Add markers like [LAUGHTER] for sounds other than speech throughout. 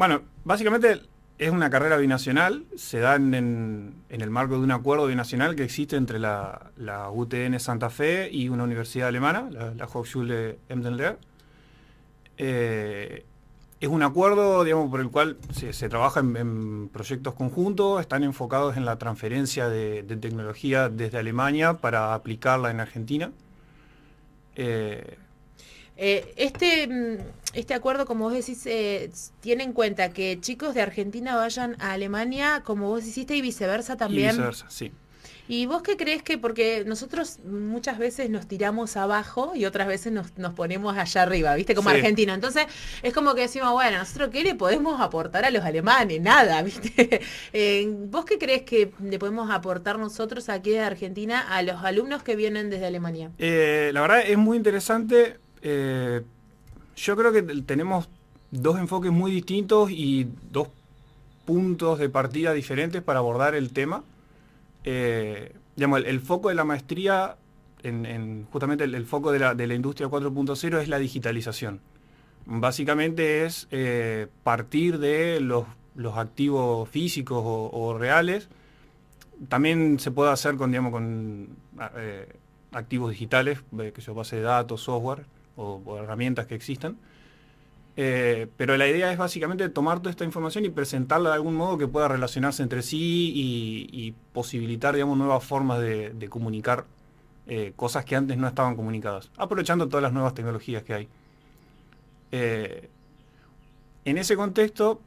Bueno, básicamente es una carrera binacional, se da en, el marco de un acuerdo binacional que existe entre la, UTN Santa Fe y una universidad alemana, la, Hochschule Emden eh, es un acuerdo, digamos, por el cual se, trabaja en, proyectos conjuntos, están enfocados en la transferencia de, tecnología desde Alemania para aplicarla en Argentina. Eh, eh, este, mm, este acuerdo, como vos decís, eh, tiene en cuenta que chicos de Argentina vayan a Alemania, como vos hiciste, y viceversa también. Y viceversa, sí. ¿Y vos qué crees que, porque nosotros muchas veces nos tiramos abajo y otras veces nos, ponemos allá arriba, ¿viste? Como argentino. Entonces es como que decimos, bueno, nosotros qué le podemos aportar a los alemanes, nada, [LAUGHS] ¿viste? Eh, ¿Vos qué crees que le podemos aportar nosotros aquí de Argentina a los alumnos que vienen desde Alemania? la verdad es muy interesante eh, yo creo que tenemos dos enfoques muy distintos y dos puntos de partida diferentes para abordar el tema. Eh, el, foco de la maestría, en, justamente el, foco de la, industria 4.0 es la digitalización. Básicamente es eh, partir de los, activos físicos o, reales. También se puede hacer con, digamos, con activos digitales, que yo base de datos, software o, herramientas que existan. Eh, pero la idea es básicamente tomar toda esta información y presentarla de algún modo que pueda relacionarse entre sí y, posibilitar, digamos, nuevas formas de, comunicar eh, cosas que antes no estaban comunicadas, aprovechando todas las nuevas tecnologías que hay. Eh, en ese contexto,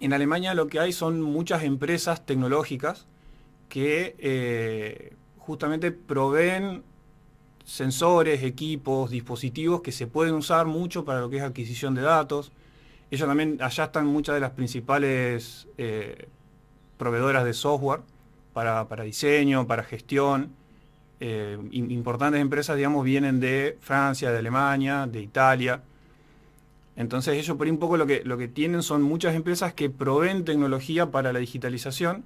en Alemania lo que hay son muchas empresas tecnológicas que justamente proveen sensores, equipos, dispositivos que se pueden usar mucho para lo que es adquisición de datos. Ellos también, allá están muchas de las principales eh, proveedoras de software para, diseño, para gestión. Eh, importantes empresas, digamos, vienen de Francia, de Alemania, de Italia. Entonces ellos por un poco lo que, lo que tienen son muchas empresas que proveen tecnología para la digitalización.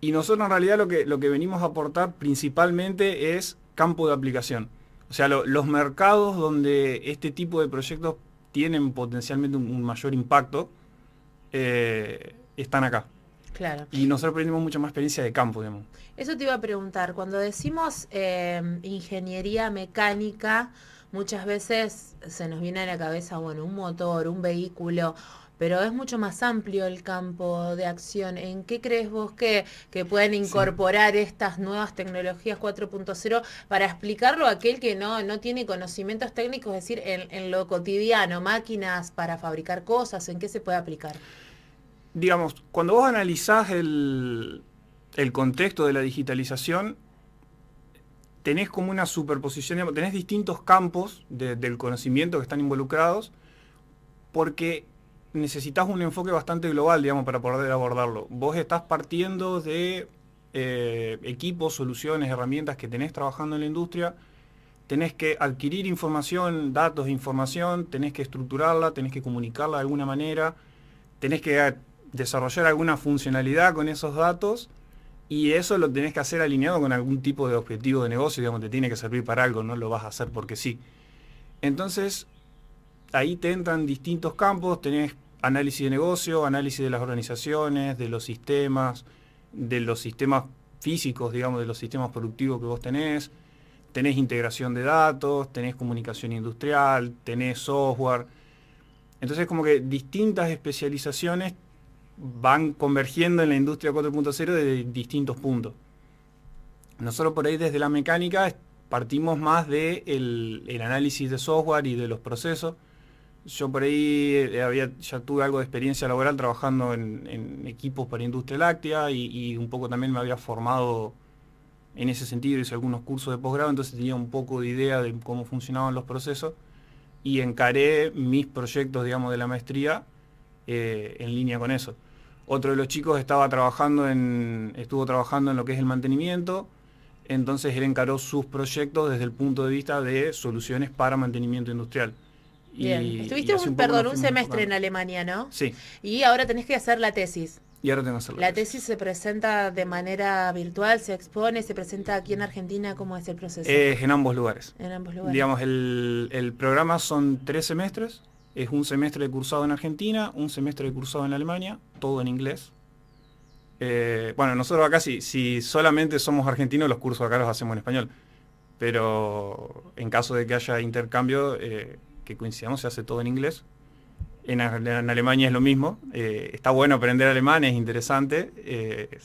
Y nosotros en realidad lo que, lo que venimos a aportar principalmente es campo de aplicación. O sea, los mercados donde este tipo de proyectos tienen potencialmente un, mayor impacto eh, están acá. Claro. Y nosotros tenemos mucha más experiencia de campo, digamos. Eso te iba a preguntar. Cuando decimos em, ingeniería mecánica, muchas veces se nos viene a la cabeza, bueno, un motor, un vehículo pero es mucho más amplio el campo de acción. ¿En qué crees vos que, pueden incorporar estas nuevas tecnologías 4.0 para explicarlo a aquel que no, tiene conocimientos técnicos, es decir, en, lo cotidiano, máquinas para fabricar cosas, en qué se puede aplicar? Digamos, cuando vos analizás el, contexto de la digitalización, tenés como una superposición, tenés distintos campos del conocimiento que están involucrados, porque necesitas un enfoque bastante global, digamos, para poder abordarlo. Vos estás partiendo de eh, equipos, soluciones, herramientas que tenés trabajando en la industria, tenés que adquirir información, datos de información, tenés que estructurarla, tenés que comunicarla de alguna manera, tenés que eh, desarrollar alguna funcionalidad con esos datos y eso lo tenés que hacer alineado con algún tipo de objetivo de negocio, digamos, te tiene que servir para algo, no lo vas a hacer porque sí. Entonces, ahí te entran distintos campos, tenés análisis de negocio, análisis de las organizaciones, de los sistemas, de los sistemas físicos, digamos, de los sistemas productivos que vos tenés. Tenés integración de datos, tenés comunicación industrial, tenés software. Entonces, como que distintas especializaciones van convergiendo en la industria 4.0 desde distintos puntos. Nosotros por ahí desde la mecánica partimos más del de el análisis de software y de los procesos yo por ahí eh, ya tuve algo de experiencia laboral trabajando en, equipos para industria láctea y, un poco también me había formado en ese sentido, hice algunos cursos de posgrado, entonces tenía un poco de idea de cómo funcionaban los procesos y encaré mis proyectos, digamos, de la maestría eh, en línea con eso. Otro de los chicos estaba trabajando en, estuvo trabajando en lo que es el mantenimiento, entonces él encaró sus proyectos desde el punto de vista de soluciones para mantenimiento industrial. Bien. Estuviste un, perdón, un semestre en Alemania, ¿no? Sí. Y ahora tenés que hacer la tesis. Y ahora tengo que hacer la, tesis. se presenta de manera virtual, se expone, se presenta aquí en Argentina, ¿cómo es el proceso? Es en ambos lugares. En ambos lugares. Digamos, el, programa son tres semestres. Es un semestre de cursado en Argentina, un semestre de cursado en Alemania, todo en inglés. Eh, bueno, nosotros acá si, si solamente somos argentinos, los cursos acá los hacemos en español. Pero en caso de que haya intercambio, eh, que coincidamos, se hace todo en inglés. En, Alemania es lo mismo. Eh, está bueno aprender alemán, es interesante. Eh,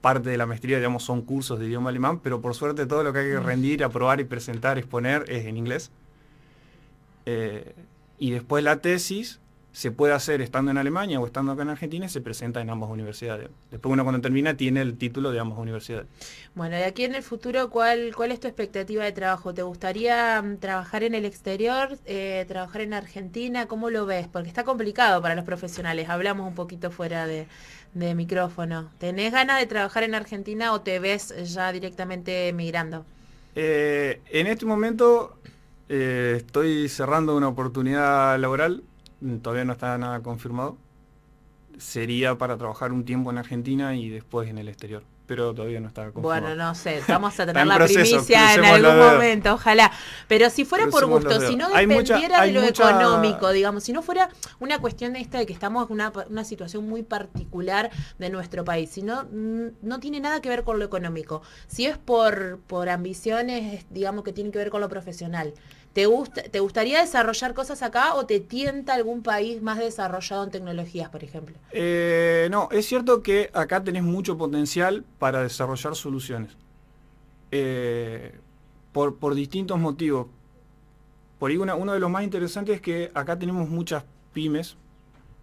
parte de la maestría, digamos, son cursos de idioma alemán, pero por suerte todo lo que hay que rendir, aprobar y presentar, exponer es en inglés. Eh, y después la tesis, se puede hacer estando en Alemania o estando acá en Argentina, y se presenta en ambas universidades. Después uno cuando termina tiene el título de ambas universidades. Bueno, y aquí en el futuro, ¿cuál, cuál es tu expectativa de trabajo? ¿Te gustaría mm, trabajar en el exterior, eh, trabajar en Argentina? ¿Cómo lo ves? Porque está complicado para los profesionales. Hablamos un poquito fuera de, micrófono. ¿Tenés ganas de trabajar en Argentina o te ves ya directamente emigrando? Eh, en este momento eh, estoy cerrando una oportunidad laboral todavía no está nada confirmado, sería para trabajar un tiempo en Argentina y después en el exterior. Pero todavía no está confirmado. Bueno, no sé, vamos a [LAUGHS] tener la primicia en algún momento, ojalá. Pero si fuera por gusto, si no dependiera de lo económico, digamos, si no fuera una cuestión de esta de que estamos en una, una, situación muy particular de nuestro país, si no, mm, no tiene nada que ver con lo económico. Si es por, por ambiciones, digamos, que tiene que ver con lo profesional. ¿Te, ¿Te gustaría desarrollar cosas acá o te tienta algún país más desarrollado en tecnologías, por ejemplo? Eh, no, es cierto que acá tenés mucho potencial para desarrollar soluciones. Eh, por, distintos motivos. Por uno de los más interesantes es que acá tenemos muchas pymes.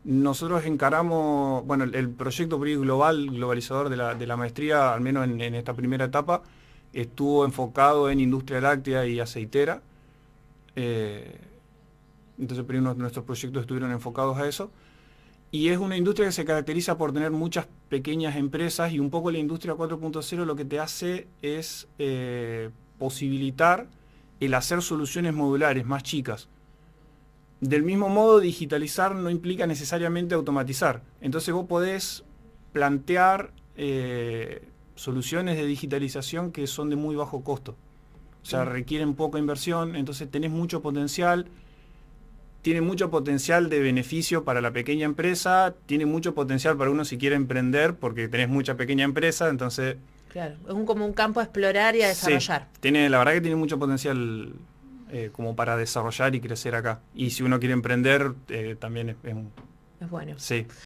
Nosotros encaramos, bueno, el, proyecto global, globalizador de la, maestría, al menos en esta primera etapa, estuvo enfocado en industria láctea y aceitera eh, entonces, primero nuestros proyectos estuvieron enfocados a eso. Y es una industria que se caracteriza por tener muchas pequeñas empresas y un poco la industria 4.0 lo que te hace es eh, posibilitar el hacer soluciones modulares más chicas. Del mismo modo, digitalizar no implica necesariamente automatizar. Entonces vos podés plantear eh, soluciones de digitalización que son de muy bajo costo o sea, requieren poca inversión, entonces tenés mucho potencial, tiene mucho potencial de beneficio para la pequeña empresa, tiene mucho potencial para uno si quiere emprender, porque tenés mucha pequeña empresa, entonces... Claro, es como un campo a explorar y a desarrollar. tiene, la verdad que tiene mucho potencial eh, como para desarrollar y crecer acá. Y si uno quiere emprender, eh, también es, bueno. Sí.